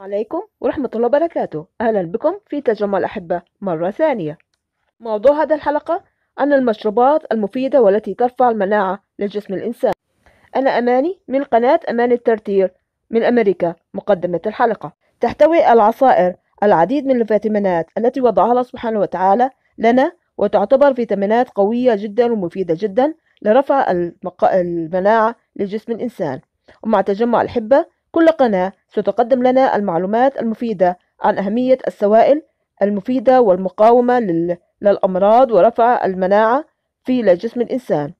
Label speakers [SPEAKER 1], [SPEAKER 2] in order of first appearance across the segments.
[SPEAKER 1] السلام عليكم ورحمة الله وبركاته
[SPEAKER 2] أهلا بكم في تجمع الأحبة مرة ثانية موضوع هذا الحلقة عن المشروبات المفيدة والتي ترفع المناعة لجسم الإنسان أنا أماني من قناة أمان الترتير من أمريكا مقدمة الحلقة تحتوي العصائر العديد من الفيتامينات التي وضعها الله سبحانه وتعالى لنا وتعتبر فيتامينات قوية جدا ومفيدة جدا لرفع المناعة لجسم الإنسان ومع تجمع الحبة كل قناة ستقدم لنا المعلومات المفيدة عن أهمية السوائل المفيدة والمقاومة للأمراض ورفع المناعة في جسم الإنسان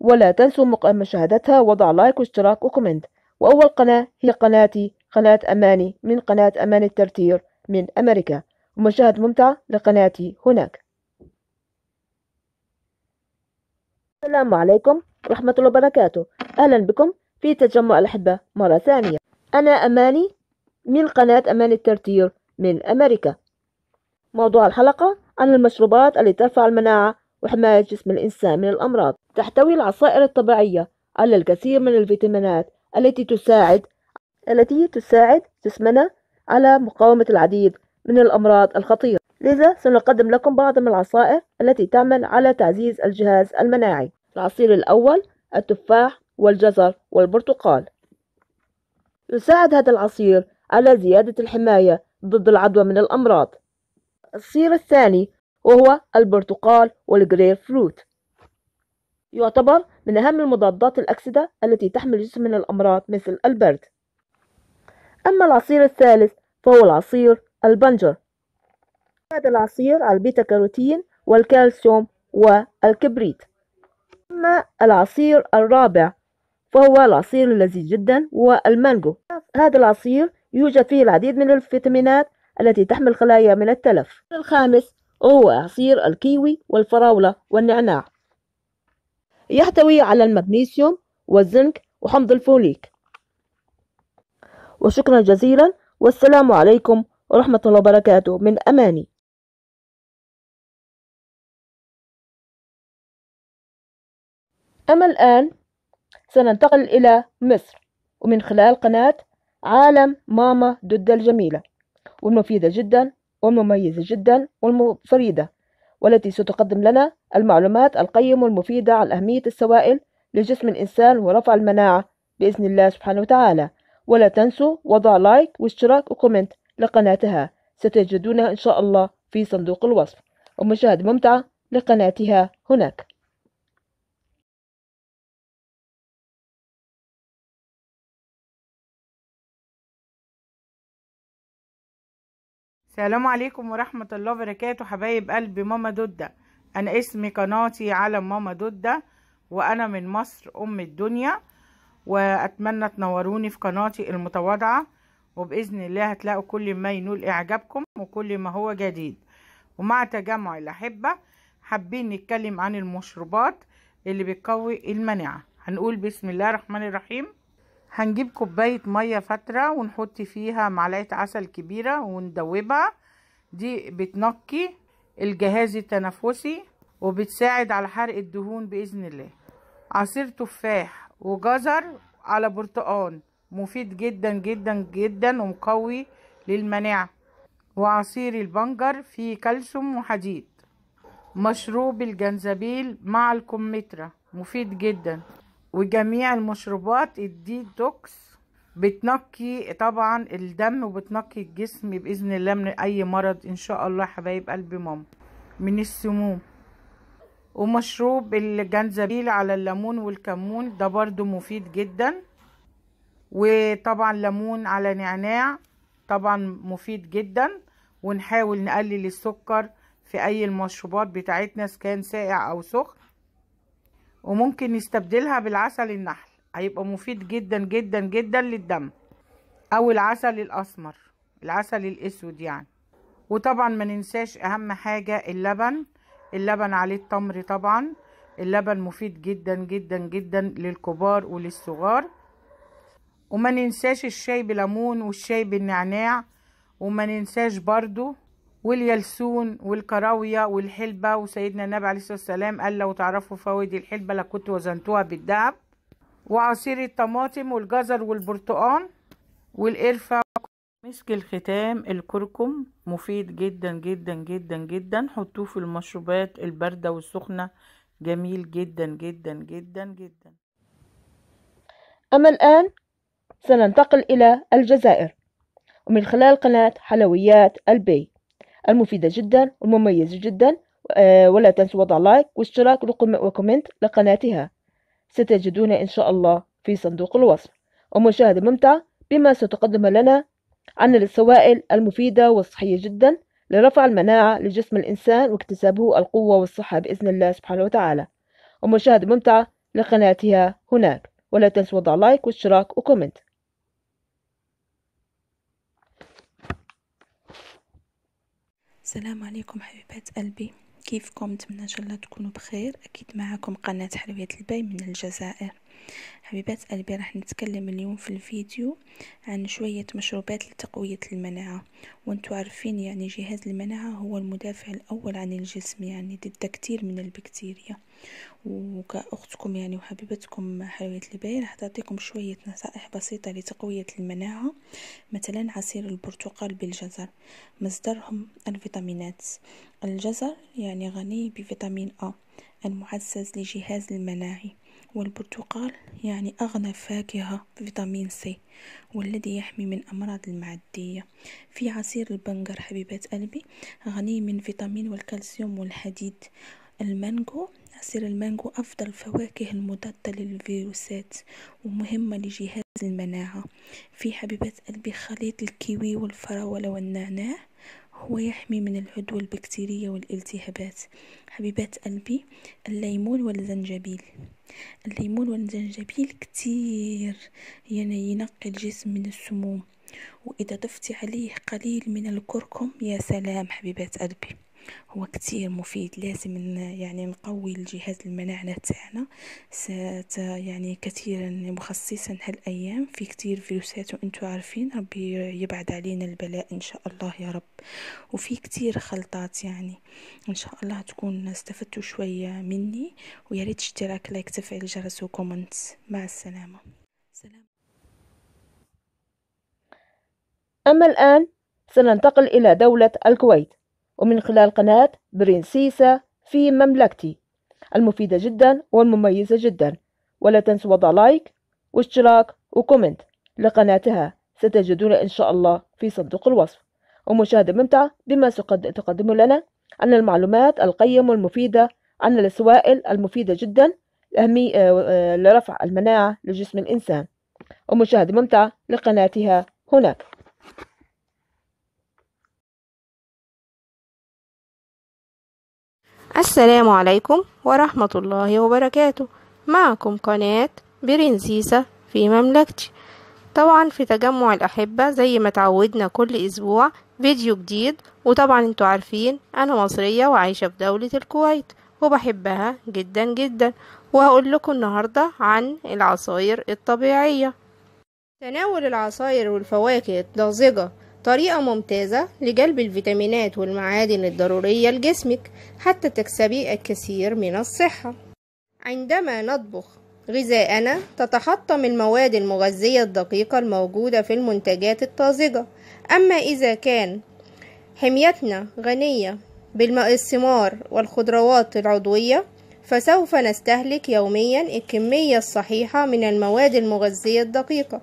[SPEAKER 2] ولا تنسوا مشاهدتها وضع لايك واشتراك وكومنت وأول قناة هي قناتي قناة أماني من قناة أماني الترتير من أمريكا ومشاهد ممتع لقناتي هناك السلام عليكم ورحمة الله وبركاته أهلا بكم في تجمع الأحبة مرة ثانية أنا أماني من قناة أمان الترتير من أمريكا موضوع الحلقة عن المشروبات التي ترفع المناعة وحماية جسم الإنسان من الأمراض تحتوي العصائر الطبيعية على الكثير من الفيتامينات التي تساعد التي تساعد جسمنا على مقاومة العديد من الأمراض الخطيرة لذا سنقدم لكم بعض من العصائر التي تعمل على تعزيز الجهاز المناعي العصير الأول التفاح والجزر والبرتقال يساعد هذا العصير على زيادة الحماية ضد العدوى من الأمراض العصير الثاني وهو البرتقال والجرير فروت يعتبر من أهم المضادات الأكسدة التي تحمي الجسم من الأمراض مثل البرد أما العصير الثالث فهو العصير البنجر هذا العصير على البيتا كاروتين والكالسيوم والكبريت أما العصير الرابع فهو العصير اللذيذ جدا والمانجو هذا العصير يوجد فيه العديد من الفيتامينات التي تحمل خلايا من التلف الخامس هو عصير الكيوي والفراولة والنعناع يحتوي على المغنيسيوم والزنك وحمض الفوليك
[SPEAKER 1] وشكرا جزيلا والسلام عليكم ورحمة الله وبركاته من أماني أما الآن سننتقل إلى مصر
[SPEAKER 2] ومن خلال قناة عالم ماما دودة الجميلة والمفيدة جدا والمميزة جدا والمفريدة والتي ستقدم لنا المعلومات القيمة والمفيدة عن أهمية السوائل لجسم الإنسان ورفع المناعة بإذن الله سبحانه وتعالى ولا تنسوا وضع لايك واشتراك وكومنت لقناتها ستجدونها
[SPEAKER 1] إن شاء الله في صندوق الوصف ومشاهدة ممتعة لقناتها هناك السلام
[SPEAKER 3] عليكم ورحمة الله وبركاته حبايب قلبي ماما دودة أنا اسمي قناتي علم ماما دودة وأنا من مصر أم الدنيا وأتمنى تنوروني في قناتي المتواضعة وبإذن الله هتلاقوا كل ما ينول إعجابكم وكل ما هو جديد ومع تجمع الأحبة حابين نتكلم عن المشروبات اللي بتقوي المناعة هنقول بسم الله الرحمن الرحيم هنجيب كوباية مية فترة ونحط فيها معلقة عسل كبيرة وندوبها دي بتنقي الجهاز التنفسي وبتساعد على حرق الدهون بإذن الله عصير تفاح وجزر على برتقان مفيد جدا جدا جدا ومقوي للمناعة وعصير البنجر فيه كالسيوم وحديد مشروب الجنزبيل مع الكمثرى مفيد جدا وجميع المشروبات الديتوكس بتنقي طبعا الدم وبتنقي الجسم باذن الله من اي مرض ان شاء الله حبايب قلبي ماما من السموم ومشروب الجنزبيل على الليمون والكمون ده برضو مفيد جدا وطبعا ليمون على نعناع طبعا مفيد جدا ونحاول نقلل السكر في اي المشروبات بتاعتنا كان ساقع او سخن وممكن نستبدلها بالعسل النحل هيبقى مفيد جدا جدا جدا للدم او العسل الاسمر العسل الاسود يعني وطبعا ما ننساش اهم حاجة اللبن اللبن عليه التمر طبعا اللبن مفيد جدا جدا جدا للكبار وللصغار وما ننساش الشاي بليمون والشاي بالنعناع وما ننساش برضو واليلسون والكراوية والحلبة وسيدنا النبي عليه الصلاة والسلام قال لو تعرفوا فوائد الحلبة لكنت وزنتوها بالذهب وعصير الطماطم والجزر والبرتقال والقرفة مسك الختام الكركم مفيد جدا جدا جدا جدا حطوه في المشروبات الباردة والسخنة جميل جدا جدا جدا جدا
[SPEAKER 2] أما الآن سننتقل إلى الجزائر ومن خلال قناة حلويات البيت المفيدة جدا والمميزة جدا آه، ولا تنسوا وضع لايك واشتراك وكومنت لقناتها ستجدون إن شاء الله في صندوق الوصف ومشاهدة ممتعة بما ستقدم لنا عن السوائل المفيدة والصحية جدا لرفع المناعة لجسم الإنسان واكتسابه القوة والصحة بإذن الله سبحانه وتعالى ومشاهدة ممتعة لقناتها هناك ولا تنسوا وضع لايك واشتراك وكومنت
[SPEAKER 4] السلام عليكم حبيبات قلبي كيفكم نتمنى ان شاء الله تكونوا بخير اكيد معكم قناه حلويات البي من الجزائر حبيبات قلبي راح نتكلم اليوم في الفيديو عن شوية مشروبات لتقوية المناعة وانتو عارفين يعني جهاز المناعة هو المدافع الأول عن الجسم يعني ضد كتير من البكتيريا وكأختكم يعني وحبيبتكم حلوية الباي راح تعطيكم شوية نصائح بسيطة لتقوية المناعة مثلا عصير البرتقال بالجزر مصدرهم الفيتامينات الجزر يعني غني بفيتامين أ المعزز لجهاز المناعي والبرتقال يعني أغنى فاكهة فيتامين سي والذي يحمي من أمراض المعدية في عصير البنجر حبيبات قلبي غني من فيتامين والكالسيوم والحديد المانجو عصير المانجو أفضل الفواكه المضادة للفيروسات ومهمة لجهاز المناعة في حبيبات قلبي خليط الكيوي والفراولة والنعناع هو يحمي من العدوى البكتيرية والالتهابات حبيبات قلبي الليمون والزنجبيل الليمون والزنجبيل كتير يعني ينقي الجسم من السموم وإذا ضفتي عليه قليل من الكركم يا سلام حبيبات قلبي هو كتير مفيد لازم يعني نقوي الجهاز المناعة تاعنا يعني كثيرا مخصصا هالايام في كتير فيروسات وانتو عارفين ربي يبعد علينا البلاء ان شاء الله يا رب وفي كتير خلطات يعني ان شاء الله تكون استفدتوا شوية مني ويا ريت اشتراك لايك تفعيل جرس وكومنت مع السلامة سلام
[SPEAKER 2] أما الآن سننتقل إلى دولة الكويت ومن خلال قناة برينسيسا في مملكتي المفيدة جدا والمميزة جدا ولا تنسوا وضع لايك واشتراك وكومنت لقناتها ستجدون إن شاء الله في صندوق الوصف ومشاهدة ممتعة بما تقدم لنا عن المعلومات القيم والمفيدة عن السوائل المفيدة جدا آه، لرفع المناعة لجسم الإنسان ومشاهدة
[SPEAKER 1] ممتعة لقناتها هناك السلام عليكم ورحمة
[SPEAKER 5] الله وبركاته معكم قناة برنسيسة في مملكتي طبعا في تجمع الأحبة زي ما تعودنا كل أسبوع فيديو جديد وطبعا انتوا عارفين أنا مصرية وعايشة في دولة الكويت وبحبها جدا جدا وهقول لكم النهاردة عن العصاير الطبيعية تناول العصاير والفواكه الطازجة طريقة ممتازة لجلب الفيتامينات والمعادن الضرورية لجسمك حتى تكسبي الكثير من الصحة عندما نطبخ غذاءنا تتحطم المواد المغذية الدقيقة الموجودة في المنتجات الطازجة أما إذا كان حميتنا غنية بالثمار والخضروات العضوية فسوف نستهلك يوميا الكمية الصحيحة من المواد المغذية الدقيقة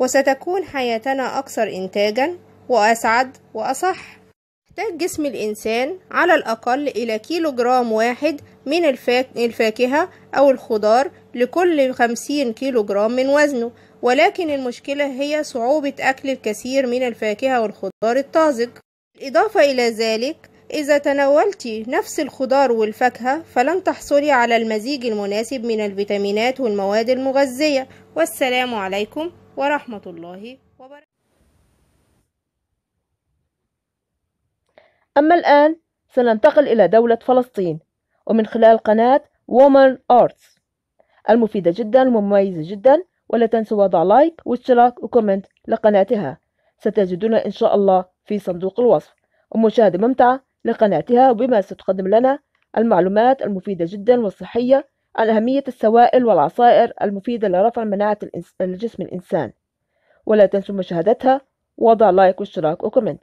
[SPEAKER 5] وستكون حياتنا أكثر إنتاجا وأسعد وأصح يحتاج جسم الإنسان على الأقل إلى كيلو جرام واحد من الفاكهة أو الخضار لكل خمسين كيلو جرام من وزنه ولكن المشكلة هي صعوبة أكل الكثير من الفاكهة والخضار الطازج بالإضافة إلى ذلك إذا تناولت نفس الخضار والفاكهة فلن تحصلي على المزيج المناسب من الفيتامينات والمواد المغذية والسلام عليكم ورحمة الله وبركاته
[SPEAKER 2] أما الآن سننتقل إلى دولة فلسطين ومن خلال قناة وومن أرتس المفيدة جدا ومميزة جدا ولا تنسوا وضع لايك واشتراك وكومنت لقناتها ستجدون إن شاء الله في صندوق الوصف ومشاهدة ممتعة لقناتها بما ستقدم لنا المعلومات المفيدة جدا والصحية عن أهمية السوائل والعصائر المفيدة لرفع مناعة الجسم الإنسان
[SPEAKER 1] ولا تنسوا مشاهدتها وضع لايك واشتراك وكومنت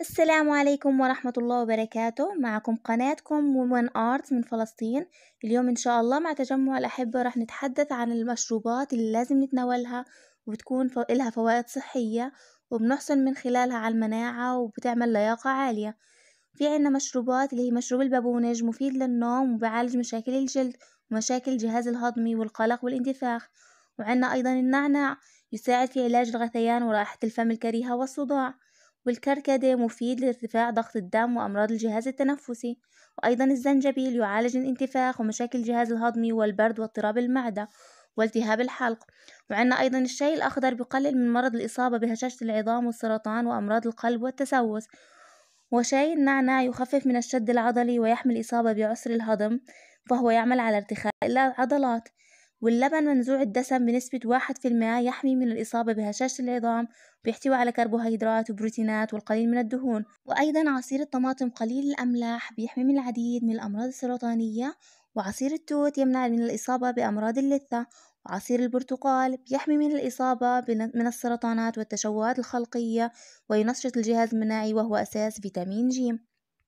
[SPEAKER 6] السلام عليكم ورحمة الله وبركاته معكم قناتكم ومن آرت من فلسطين اليوم إن شاء الله مع تجمع الأحبة رح نتحدث عن المشروبات اللي لازم نتناولها وبتكون لها فوائد صحية وبنحصل من خلالها على المناعة وبتعمل لياقة عالية في عنا مشروبات اللي هي مشروب البابونج مفيد للنوم وبعالج مشاكل الجلد ومشاكل الجهاز الهضمي والقلق والاندفاخ وعنا أيضا النعناع يساعد في علاج الغثيان ورائحة الفم الكريهة والصداع والكركديه مفيد لارتفاع ضغط الدم وأمراض الجهاز التنفسي وأيضا الزنجبيل يعالج الانتفاخ ومشاكل الجهاز الهضمي والبرد واضطراب المعدة والتهاب الحلق وعندنا أيضا الشاي الأخضر بقلل من مرض الإصابة بهشاشة العظام والسرطان وأمراض القلب والتسوس وشاي النعناع يخفف من الشد العضلي ويحمي الإصابة بعسر الهضم فهو يعمل على ارتخاء العضلات واللبن منزوع الدسم بنسبة واحد في المئة يحمي من الإصابة بهشاشة العظام بيحتوي على كربوهيدرات وبروتينات والقليل من الدهون وأيضا عصير الطماطم قليل الأملاح بيحمي من العديد من الأمراض السرطانية وعصير التوت يمنع من الإصابة بأمراض اللثة وعصير البرتقال بيحمي من الإصابة من السرطانات والتشوهات الخلقية وينشط الجهاز المناعي وهو أساس فيتامين جيم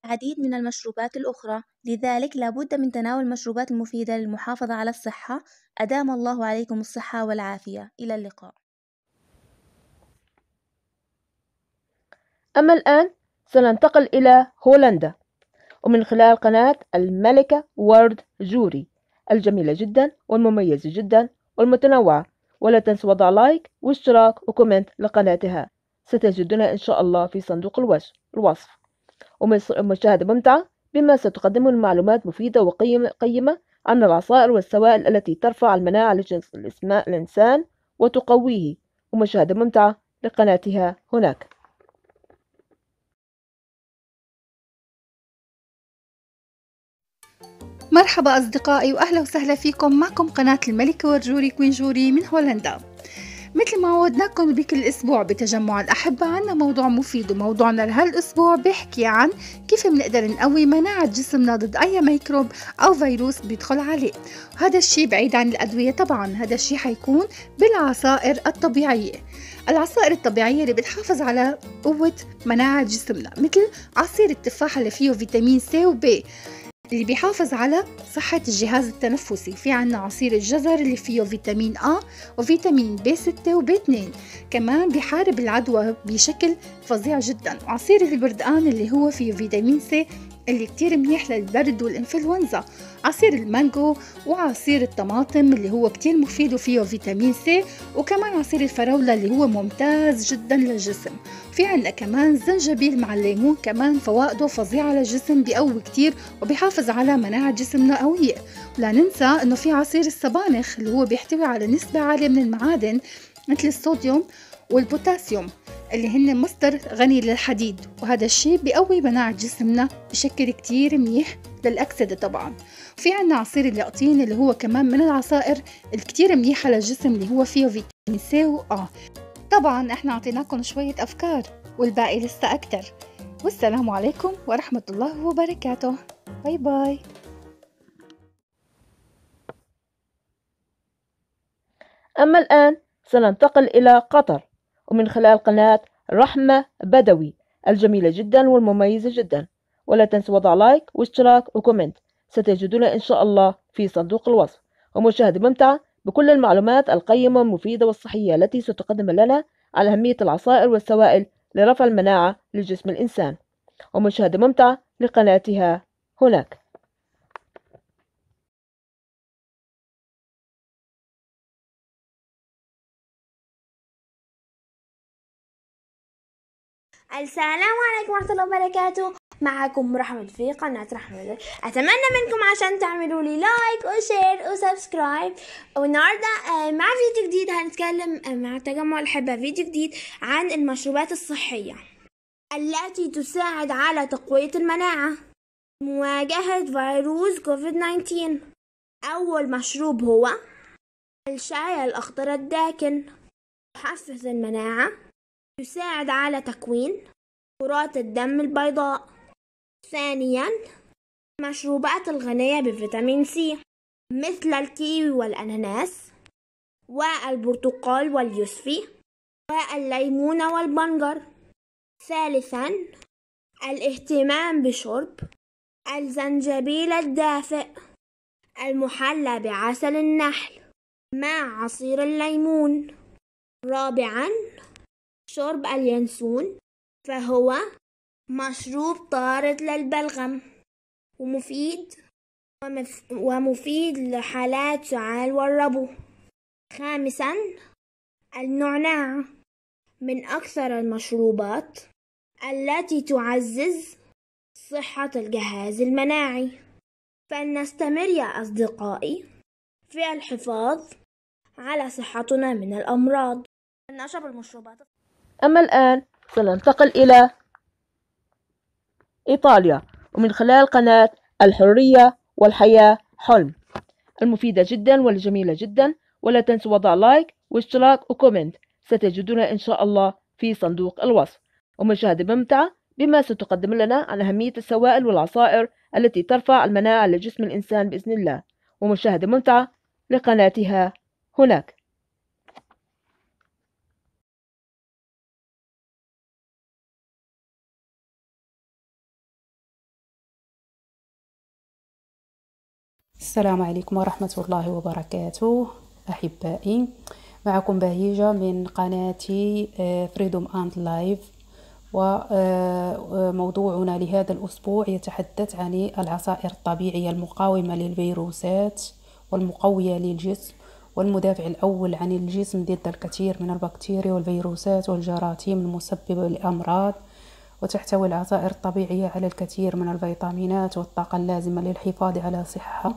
[SPEAKER 6] العديد من المشروبات الأخرى لذلك لابد من تناول المشروبات المفيدة للمحافظة على الصحة أدام الله عليكم الصحة والعافية إلى اللقاء
[SPEAKER 2] أما الآن سننتقل إلى هولندا ومن خلال قناة الملكة وورد جوري الجميلة جدا والمميزة جدا والمتنوعة ولا تنسوا وضع لايك واشتراك وكومنت لقناتها ستجدنا إن شاء الله في صندوق الوصف ومشاهدة ممتعة بما ستقدمه المعلومات مفيدة وقيمة عن العصائر والسوائل التي ترفع المناعة لجنس الإنسان وتقويه
[SPEAKER 1] ومشاهدة ممتعة لقناتها هناك
[SPEAKER 7] مرحبا أصدقائي وأهلا وسهلا فيكم معكم قناة الملكة والجوري كوين جوري من هولندا مثل ما عودناكم بكل أسبوع بتجمع الأحبة عنا موضوع مفيد وموضوعنا لهالأسبوع بيحكي عن كيف بنقدر نقوي مناعة جسمنا ضد أي ميكروب أو فيروس بيدخل عليه هذا الشيء بعيد عن الأدوية طبعا هذا الشيء حيكون بالعصائر الطبيعية العصائر الطبيعية اللي بتحافظ على قوة مناعة جسمنا مثل عصير التفاح اللي فيه فيتامين سي وبي اللي بيحافظ على صحة الجهاز التنفسي في عنا عصير الجزر اللي فيه فيتامين أ وفيتامين B6 وb 2 كمان بيحارب العدوى بشكل فظيع جدا وعصير البردقان اللي هو فيه فيتامين سي اللي كتير منيح للبرد والإنفلونزا عصير المانجو وعصير الطماطم اللي هو كتير مفيد وفيه فيتامين سي وكمان عصير الفراولة اللي هو ممتاز جدا للجسم في عنا كمان زنجبيل مع الليمون كمان فوائده فظيعة للجسم بقوي كتير وبيحافظ على مناعة جسمنا قوية ولا ننسى انه في عصير الصبانخ اللي هو بيحتوي على نسبة عالية من المعادن مثل الصوديوم والبوتاسيوم اللي هن مصدر غني للحديد وهذا الشيء بقوي مناعة جسمنا بشكل كتير منيح للأكسدة طبعا في عنا عصير اليقطين اللي هو كمان من العصائر الكتير منيحة للجسم اللي هو فيه فيتامين سي و آ طبعا احنا عطيناكم شوية أفكار والباقي لسه أكتر والسلام عليكم ورحمة الله وبركاته باي باي
[SPEAKER 2] أما الآن سننتقل إلى قطر ومن خلال قناة رحمة بدوي الجميلة جدا والمميزة جدا ولا تنسوا وضع لايك واشتراك وكومنت ستجدون إن شاء الله في صندوق الوصف ومشاهدة ممتعة بكل المعلومات القيمة المفيدة والصحية التي ستقدم لنا على أهمية العصائر والسوائل لرفع المناعة لجسم الإنسان
[SPEAKER 1] ومشاهدة ممتعة لقناتها هناك السلام عليكم ورحمة الله وبركاته
[SPEAKER 8] معكم رحمة في قناة رحمة أتمنى منكم عشان تعملوا لي لايك وشير وسبسكرايب والنهاردة آه، مع فيديو جديد هنتكلم آه، مع تجمع الحبة فيديو جديد عن المشروبات الصحية التي تساعد على تقوية المناعة مواجهة فيروس كوفيد 19 أول مشروب هو الشاي الأخضر الداكن يحفز المناعة يساعد على تكوين كرات الدم البيضاء ثانيا المشروبات الغنية بفيتامين سي مثل الكيوي والأناناس والبرتقال واليوسفي والليمون والبنجر ثالثا الاهتمام بشرب الزنجبيل الدافئ المحلى بعسل النحل مع عصير الليمون رابعا شرب اليانسون فهو مشروب طارد للبلغم ومفيد ومفيد لحالات سعال والربو خامسا النعناع من أكثر المشروبات التي تعزز صحة الجهاز المناعي فلنستمر يا أصدقائي في الحفاظ على صحتنا من الأمراض نشرب المشروبات
[SPEAKER 2] أما الآن سننتقل إلى إيطاليا ومن خلال قناة الحرية والحياة حلم المفيدة جدا والجميلة جدا ولا تنسوا وضع لايك واشتراك وكومنت ستجدون إن شاء الله في صندوق الوصف ومشاهدة ممتعة بما ستقدم لنا عن أهمية السوائل والعصائر التي ترفع المناعة لجسم الإنسان بإذن الله
[SPEAKER 1] ومشاهدة ممتعة لقناتها هناك السلام عليكم
[SPEAKER 9] ورحمة الله وبركاته أحبائي معكم بهيجة من قناتي فريدوم أند لايف وموضوعنا لهذا الأسبوع يتحدث عن العصائر الطبيعية المقاومة للفيروسات والمقوية للجسم والمدافع الأول عن الجسم ضد الكثير من البكتيريا والفيروسات والجراثيم المسببة للأمراض وتحتوي العصائر الطبيعية على الكثير من الفيتامينات والطاقة اللازمة للحفاظ على صحة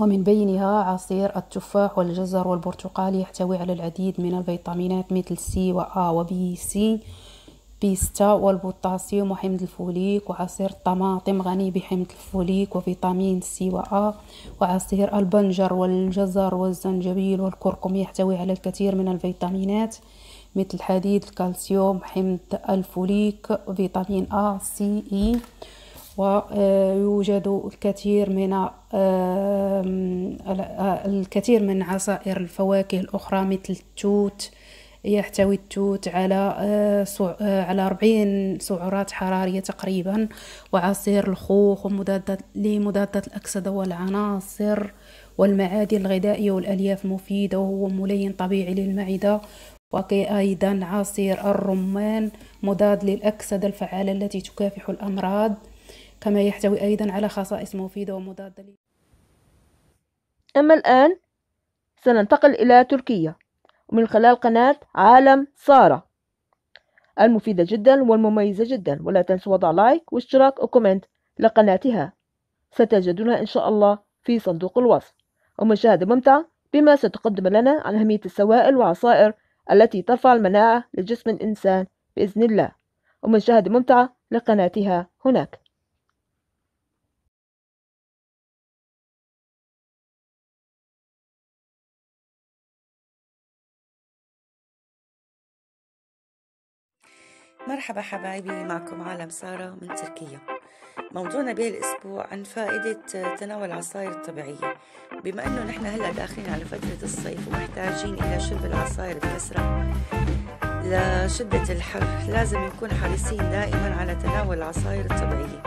[SPEAKER 9] ومن بينها عصير التفاح والجزر والبرتقال يحتوي على العديد من الفيتامينات مثل سي وآ وبي سي بيستا والبوتاسيوم وحمض الفوليك وعصير الطماطم غني بحمض الفوليك وفيتامين سي وآ وعصير البنجر والجزر والزنجبيل والكركم يحتوي على الكثير من الفيتامينات مثل الحديد الكالسيوم حمض الفوليك فيتامين آ سي إي ويوجد آه، الكثير من آه، آه، الكثير من عصائر الفواكه الأخرى مثل التوت يحتوي التوت على على 40 سعرات حرارية تقريبا وعصير الخوخ ومضادات لمضادات الأكسدة والعناصر والمعادن الغذائية والألياف مفيده وهو ملين طبيعي للمعدة وكي أيضا عصير الرمان مضاد للأكسدة الفعالة التي تكافح الأمراض كما يحتوي أيضا على خصائص مفيدة ومضادة أما الآن سننتقل إلى تركيا
[SPEAKER 2] من خلال قناة عالم سارة المفيدة جدا والمميزة جدا ولا تنسوا وضع لايك واشتراك وكومنت لقناتها ستجدونها إن شاء الله في صندوق الوصف ومشاهدة ممتعة بما ستقدم لنا عن أهمية السوائل والعصائر التي ترفع المناعة لجسم الإنسان بإذن الله ومشاهدة ممتعة لقناتها
[SPEAKER 1] هناك
[SPEAKER 10] مرحبا حبايبي معكم عالم سارة من تركيا موضوعنا بهالأسبوع عن فائدة آه، تناول العصائر الطبيعية بما أنه نحن هلأ داخلين على فترة الصيف ومحتاجين إلى شرب العصائر بكثرة لشدة الحر لازم نكون حريصين دائما على تناول العصائر الطبيعية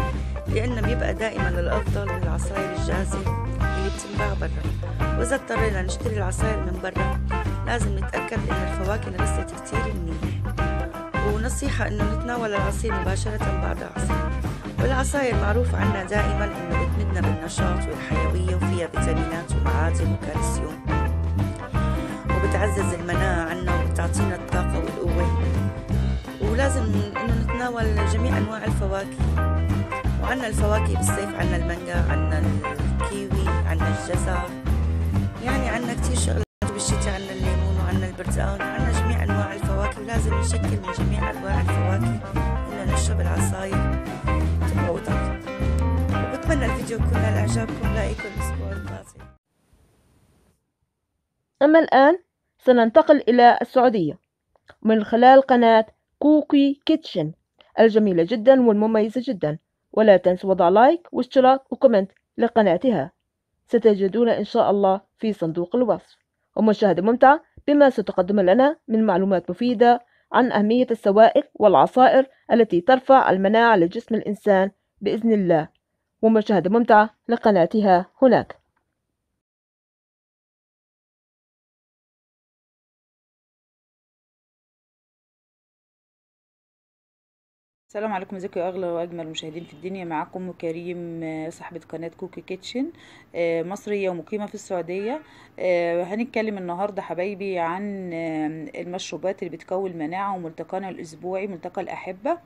[SPEAKER 10] لأنه بيبقى دائما الأفضل من العصائر الجاهزة اللي بتنباع برا وإذا اضطرينا نشتري العصائر من برا لازم نتأكد أن الفواكه لمست كتير منيح النصيحة أنه نتناول العصير مباشرة بعد العصير والعصاير معروف عنا دائما أنه بتمدنا بالنشاط والحيوية وفيها فيتامينات ومعادن وكالسيوم وبتعزز المناعة عنا وبتعطينا الطاقة والقوة ولازم أنه نتناول جميع أنواع الفواكه وعنا الفواكه بالصيف عنا المانجا عنا الكيوي عنا الجزر يعني عنا كتير شغلات بالشتاء عنا الليمون وعنا البرتقال وعنا ولازم نشكل من جميع أنواع الفواكه إننا نشرب العصاير تموت وبتمنى الفيديو يكون نال إعجابكم لايكم الأسبوع الماضي
[SPEAKER 2] أما الآن سننتقل إلى السعودية من خلال قناة كوكي كيتشن الجميلة جدا والمميزة جدا ولا تنسوا وضع لايك واشتراك وكومنت لقناتها ستجدون إن شاء الله في صندوق الوصف ومشاهدة ممتعة بما ستقدم لنا من معلومات مفيدة عن أهمية السوائل والعصائر التي ترفع المناعة لجسم
[SPEAKER 1] الإنسان بإذن الله ومشاهدة ممتعة لقناتها هناك
[SPEAKER 11] السلام عليكم ازيكم يا اغلى واجمل مشاهدين في الدنيا معاكم كريم آه، صاحبه قناه كوكي كيتشن آه، مصريه ومقيمه في السعوديه آه، هنتكلم النهارده حبايبي عن المشروبات اللي بتكون مناعه وملتقانا الاسبوعي ملتقى الاحبه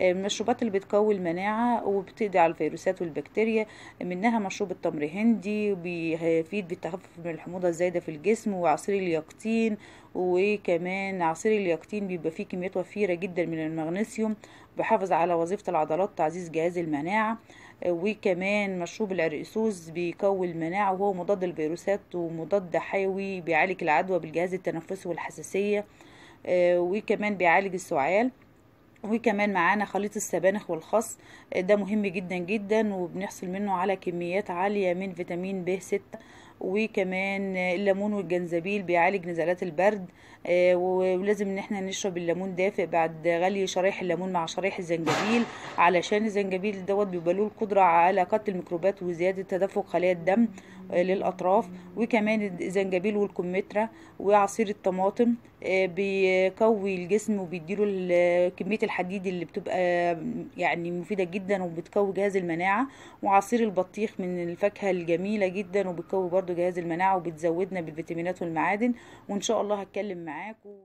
[SPEAKER 11] المشروبات اللي بتقوي المناعة وبتقضي على الفيروسات والبكتيريا منها مشروب التمر هندي بيفيد بالتخفف من الحموضة الزايدة في الجسم وعصير اليقطين وكمان عصير اليقطين بيبقى فيه كميات وفيرة جدا من المغنيسيوم بيحافظ على وظيفة العضلات تعزيز جهاز المناعة وكمان مشروب العرقسوس بيقوي المناعة وهو مضاد للفيروسات ومضاد حيوي بيعالج العدوى بالجهاز التنفسي والحساسية آه، وكمان بيعالج السعال وكمان معانا خليط السبانخ والخس ده مهم جدا جدا وبنحصل منه على كميات عالية من فيتامين ب 6 وكمان الليمون والجنزبيل بيعالج نزلات البرد آه، ولازم ان احنا نشرب الليمون دافئ بعد غلي شرايح الليمون مع شرايح الزنجبيل علشان الزنجبيل دوت بيبقى له القدره على قتل الميكروبات وزياده تدفق خلايا الدم آه، للاطراف وكمان الزنجبيل والكمثرى وعصير الطماطم آه، بيقوي الجسم وبيديله كميه الحديد اللي بتبقى يعني مفيده جدا وبتقوي جهاز المناعه وعصير البطيخ من الفاكهه الجميله جدا وبتقوي برضو جهاز المناعه وبتزودنا بالفيتامينات والمعادن وان شاء الله هتكلم معاك معاكم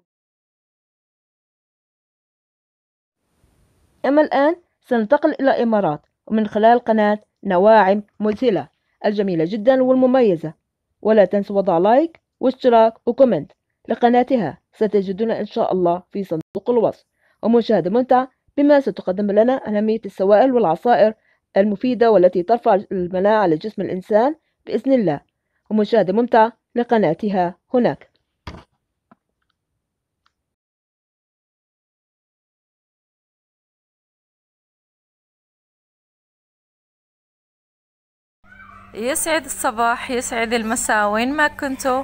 [SPEAKER 2] أما الآن سننتقل إلى الإمارات ومن خلال قناة نواعم مذهلة الجميلة جدا والمميزة ولا تنسوا وضع لايك واشتراك وكومنت لقناتها ستجدون إن شاء الله في صندوق الوصف ومشاهدة ممتعة بما ستقدم لنا أهمية السوائل والعصائر المفيدة والتي ترفع المناعة على جسم الإنسان بإذن الله
[SPEAKER 1] ومشاهدة ممتعة لقناتها هناك يسعد الصباح
[SPEAKER 12] يسعد المساء وين ما كنتوا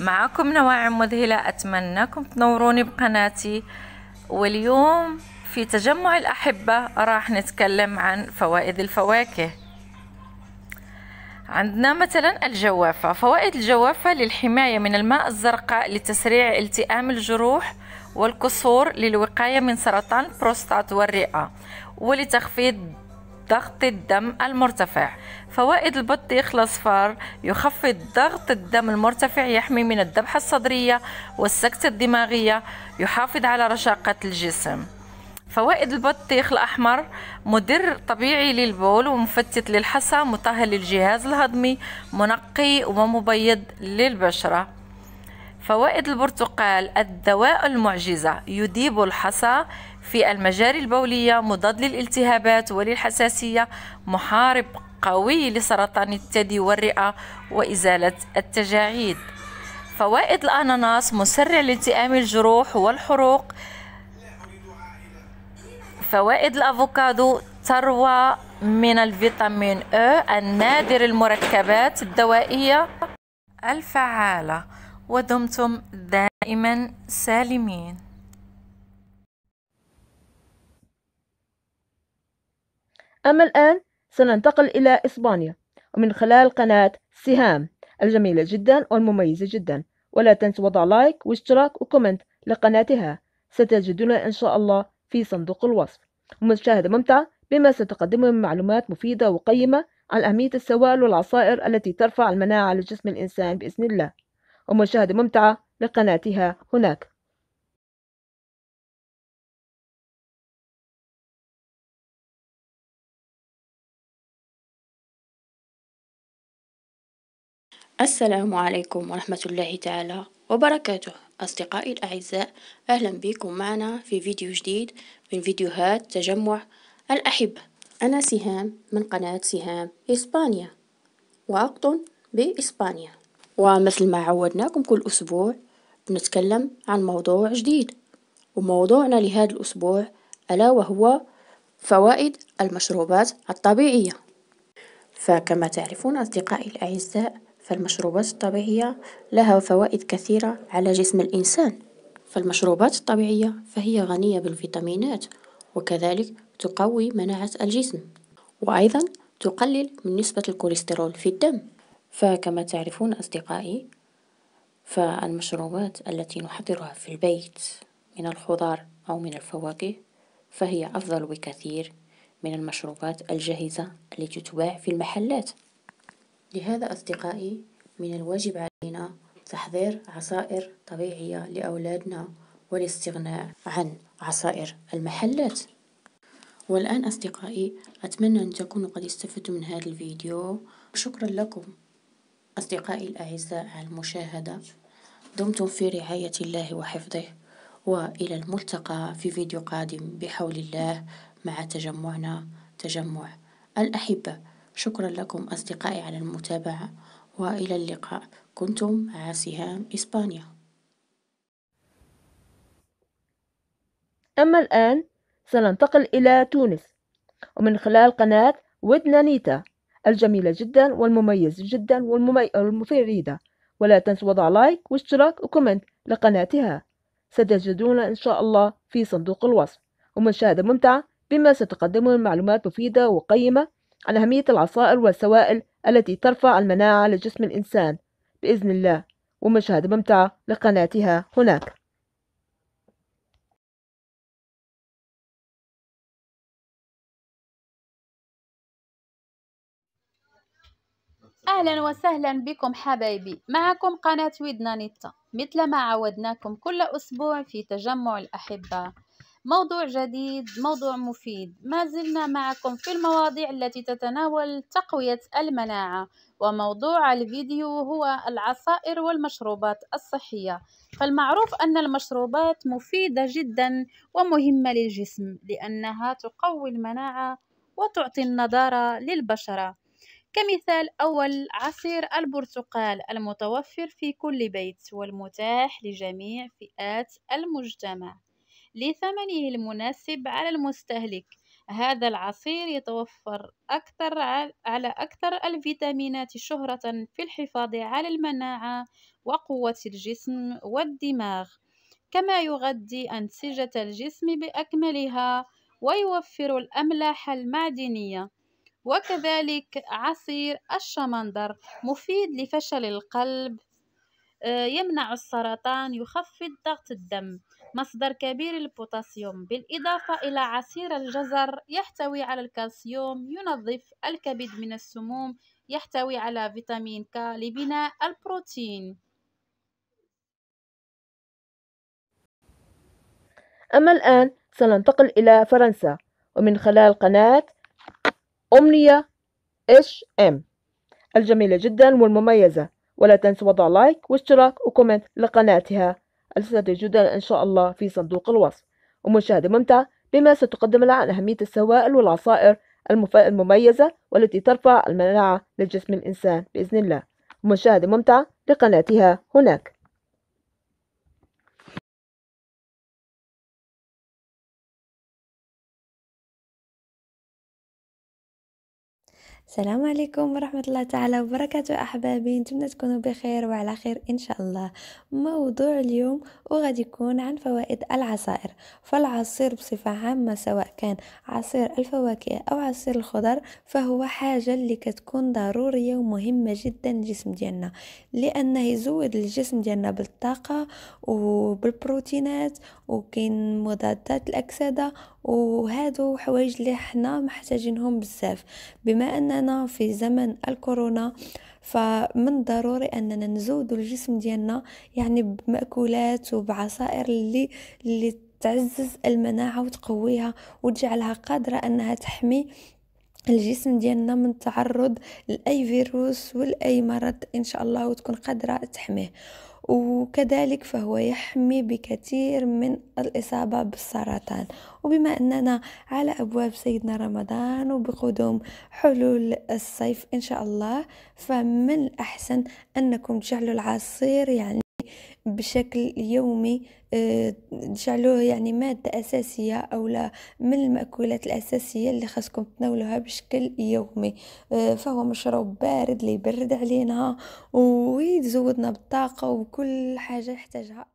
[SPEAKER 12] معكم نواعم مذهلة أتمنىكم تنوروني بقناتي واليوم في تجمع الأحبة راح نتكلم عن فوائد الفواكه عندنا مثلا الجوافة فوائد الجوافة للحماية من الماء الزرقاء لتسريع التئام الجروح والكسور للوقاية من سرطان البروستات والرئة ولتخفيض ضغط الدم المرتفع فوائد البطيخ الأصفر يخفض ضغط الدم المرتفع يحمي من الذبحة الصدرية والسكتة الدماغية يحافظ على رشاقة الجسم فوائد البطيخ الأحمر مدر طبيعي للبول ومفتت للحصى مطهر للجهاز الهضمي منقي ومبيض للبشرة فوائد البرتقال الدواء المعجزة يذيب الحصى في المجاري البولية مضاد للالتهابات وللحساسية محارب قوي لسرطان الثدي والرئة وإزالة التجاعيد فوائد الأناناس مسرع لالتئام الجروح والحروق فوائد الأفوكادو تروى من الفيتامين أ النادر المركبات الدوائية الفعالة ودمتم دائما سالمين
[SPEAKER 2] أما الآن سننتقل إلى إسبانيا ومن خلال قناة سهام الجميلة جدا والمميزة جدا ولا تنسوا وضع لايك واشتراك وكومنت لقناتها ستجدون إن شاء الله في صندوق الوصف ومشاهدة ممتعة بما ستقدمه من معلومات مفيدة وقيمة عن أهمية السوائل والعصائر التي ترفع المناعة
[SPEAKER 1] لجسم الإنسان بإذن الله ومشاهدة ممتعة لقناتها هناك السلام عليكم ورحمة الله تعالى وبركاته أصدقائي الأعزاء
[SPEAKER 13] أهلا بكم معنا في فيديو جديد من فيديوهات تجمع الأحبة أنا سهام من قناة سهام إسبانيا وأقطن بإسبانيا ومثل ما عودناكم كل أسبوع نتكلم عن موضوع جديد وموضوعنا لهذا الأسبوع ألا وهو فوائد المشروبات الطبيعية فكما تعرفون أصدقائي الأعزاء فالمشروبات الطبيعية لها فوائد كثيرة على جسم الإنسان فالمشروبات الطبيعية فهي غنية بالفيتامينات وكذلك تقوي مناعة الجسم وأيضا تقلل من نسبة الكوليسترول في الدم فكما تعرفون أصدقائي فالمشروبات التي نحضرها في البيت من الخضار أو من الفواكه فهي أفضل بكثير من المشروبات الجاهزة التي تباع في المحلات لهذا أصدقائي من الواجب علينا تحضير عصائر طبيعية لأولادنا والاستغناء عن عصائر المحلات والآن أصدقائي أتمنى أن تكونوا قد استفدتم من هذا الفيديو شكرا لكم أصدقائي الأعزاء على المشاهدة دمتم في رعاية الله وحفظه وإلى الملتقى في فيديو قادم بحول الله مع تجمعنا تجمع الأحبة شكرا لكم أصدقائي على المتابعة وإلى اللقاء كنتم مع سهام إسبانيا
[SPEAKER 2] أما الآن سننتقل إلى تونس ومن خلال قناة ودنا نيتا الجميلة جدا والمميزة جدا والمفيدة ولا تنسوا وضع لايك واشتراك وكومنت لقناتها ستجدون إن شاء الله في صندوق الوصف ومشاهدة ممتعة بما ستقدمه المعلومات مفيدة وقيمة عن أهمية العصائر والسوائل التي ترفع المناعة لجسم الإنسان
[SPEAKER 1] بإذن الله ومشاهدة ممتعة لقناتها هناك أهلا وسهلا بكم
[SPEAKER 14] حبايبي معكم قناة ودنا نتا مثل ما عودناكم كل أسبوع في تجمع الأحبة موضوع جديد موضوع مفيد ما زلنا معكم في المواضيع التي تتناول تقوية المناعة وموضوع الفيديو هو العصائر والمشروبات الصحية فالمعروف أن المشروبات مفيدة جدا ومهمة للجسم لأنها تقوي المناعة وتعطي النضارة للبشرة كمثال أول عصير البرتقال المتوفر في كل بيت والمتاح لجميع فئات المجتمع لثمنه المناسب على المستهلك هذا العصير يتوفر أكثر على أكثر الفيتامينات شهرة في الحفاظ على المناعة وقوة الجسم والدماغ كما يغذي أنسجة الجسم بأكملها ويوفر الأملاح المعدنية وكذلك عصير الشمندر مفيد لفشل القلب آه، يمنع السرطان يخفض ضغط الدم مصدر كبير للبوتاسيوم بالإضافة إلى عصير الجزر يحتوي على الكالسيوم ينظف الكبد من السموم يحتوي على فيتامين ك لبناء البروتين
[SPEAKER 2] أما الآن سننتقل إلى فرنسا ومن خلال قناة أمنية إش إم الجميلة جدا والمميزة ولا تنسوا وضع لايك واشتراك وكومنت لقناتها الستة جدلا إن شاء الله في صندوق الوصف ومشاهدة ممتعة بما ستقدم لها عن أهمية السوائل والعصائر المميزة والتي ترفع المناعة للجسم الإنسان بإذن الله ومشاهدة
[SPEAKER 1] ممتعة لقناتها هناك
[SPEAKER 15] السلام عليكم ورحمة الله تعالى وبركاته أحبابي نتمنى تكونوا بخير وعلى خير إن شاء الله موضوع اليوم وغادي يكون عن فوائد العصائر فالعصير بصفة عامة سواء كان عصير الفواكه أو عصير الخضر فهو حاجة اللي كتكون ضرورية ومهمة جدا للجسم ديالنا لأنه يزود الجسم ديالنا بالطاقة وبالبروتينات وكاين مضادات الأكسدة وهادو حوايج اللي حنا محتاجينهم بزاف بما اننا في زمن الكورونا فمن ضروري اننا نزود الجسم ديالنا يعني بمأكولات وبعصائر اللي اللي تعزز المناعه وتقويها وتجعلها قادره انها تحمي الجسم ديالنا من التعرض لاي فيروس ولاي مرض ان شاء الله وتكون قادره تحميه وكذلك فهو يحمي بكثير من الإصابة بالسرطان وبما أننا على أبواب سيدنا رمضان وبقدوم حلول الصيف إن شاء الله فمن الأحسن أنكم تجعلوا العصير يعني بشكل يومي تجعلوه آه، يعني مادة أساسية أو لا من المأكولات الأساسية اللي خاصكم تناولوها بشكل يومي آه، فهو مشروب بارد اللي يبرد علينا ويزودنا بالطاقة وكل حاجة يحتاجها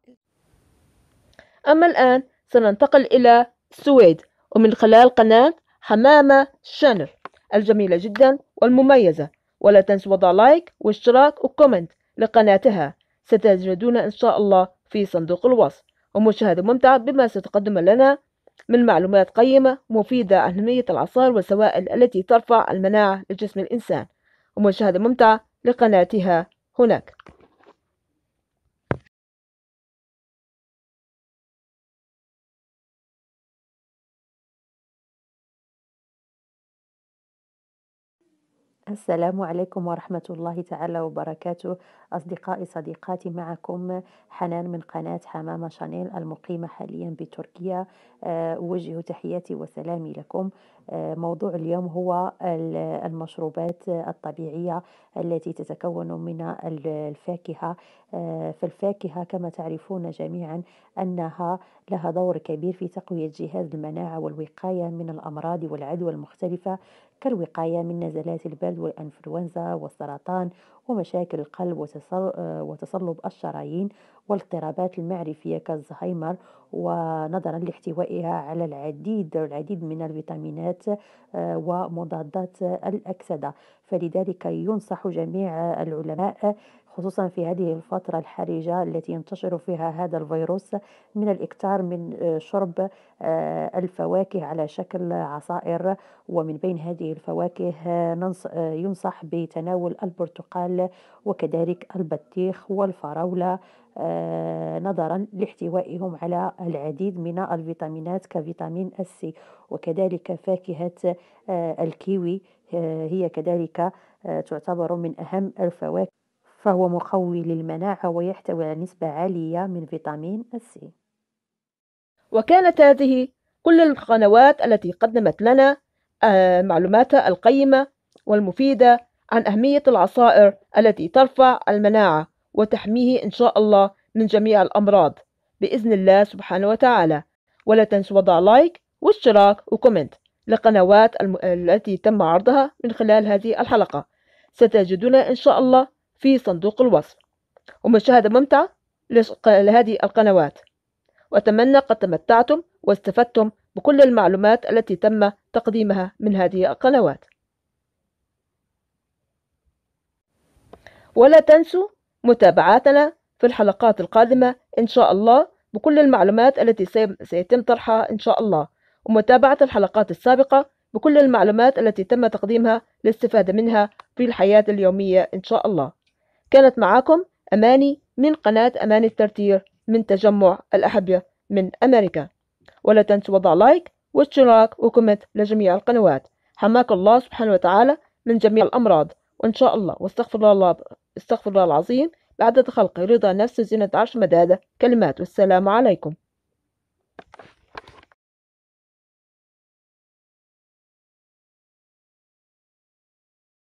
[SPEAKER 15] أما
[SPEAKER 2] الآن سننتقل إلى السويد ومن خلال قناة حمامة شانل الجميلة جدا والمميزة ولا تنسوا وضع لايك واشتراك وكومنت لقناتها ستجدون إن شاء الله في صندوق الوصف ومشاهدة ممتعة بما ستقدم لنا من معلومات قيمة مفيدة عن أهمية العصائر والسوائل التي ترفع المناعة لجسم الإنسان ومشاهدة ممتعة لقناتها
[SPEAKER 1] هناك السلام عليكم ورحمة الله تعالى وبركاته
[SPEAKER 16] أصدقائي صديقاتي معكم حنان من قناة حمامة شانيل المقيمة حاليا بتركيا آه، أوجه تحياتي وسلامي لكم آه، موضوع اليوم هو المشروبات الطبيعية التي تتكون من الفاكهة آه، فالفاكهة كما تعرفون جميعا أنها لها دور كبير في تقوية جهاز المناعة والوقاية من الأمراض والعدوى المختلفة كالوقاية من نزلات البرد والأنفلونزا والسرطان ومشاكل القلب آه، وتصلب الشرايين والاضطرابات المعرفية كالزهايمر ونظرا لاحتوائها على العديد العديد من الفيتامينات آه، ومضادات الأكسدة فلذلك ينصح جميع العلماء خصوصا في هذه الفترة الحرجة التي ينتشر فيها هذا الفيروس من الاكتار من آه، شرب آه، الفواكه على شكل عصائر ومن بين هذه الفواكه آه، ينصح بتناول البرتقال وكذلك البطيخ والفراولة نظرا لاحتوائهم على العديد من الفيتامينات كفيتامين السي وكذلك فاكهة الكيوي هي كذلك تعتبر من أهم الفواكه فهو مقوي للمناعة ويحتوي على نسبة عالية من فيتامين السي
[SPEAKER 2] وكانت هذه كل القنوات التي قدمت لنا آه، معلوماتها القيمة والمفيدة عن أهمية العصائر التي ترفع المناعة وتحميه إن شاء الله من جميع الأمراض بإذن الله سبحانه وتعالى ولا تنسوا وضع لايك واشتراك وكومنت لقنوات الم... التي تم عرضها من خلال هذه الحلقة ستجدون إن شاء الله في صندوق الوصف ومشاهدة ممتعة لهذه القنوات وأتمنى قد تمتعتم واستفدتم بكل المعلومات التي تم تقديمها من هذه القنوات ولا تنسوا متابعتنا في الحلقات القادمة إن شاء الله بكل المعلومات التي سيتم طرحها إن شاء الله ومتابعة الحلقات السابقة بكل المعلومات التي تم تقديمها للاستفادة منها في الحياة اليومية إن شاء الله كانت معاكم أماني من قناة أماني الترتير من تجمع الأحبة من أمريكا ولا تنسوا وضع لايك واشتراك وكومنت لجميع القنوات حماك الله سبحانه وتعالى من جميع الأمراض وإن شاء الله واستغفر الله استغفر الله
[SPEAKER 1] العظيم بعد خلق رضا نفس زينة عرش مدادة كلمات والسلام عليكم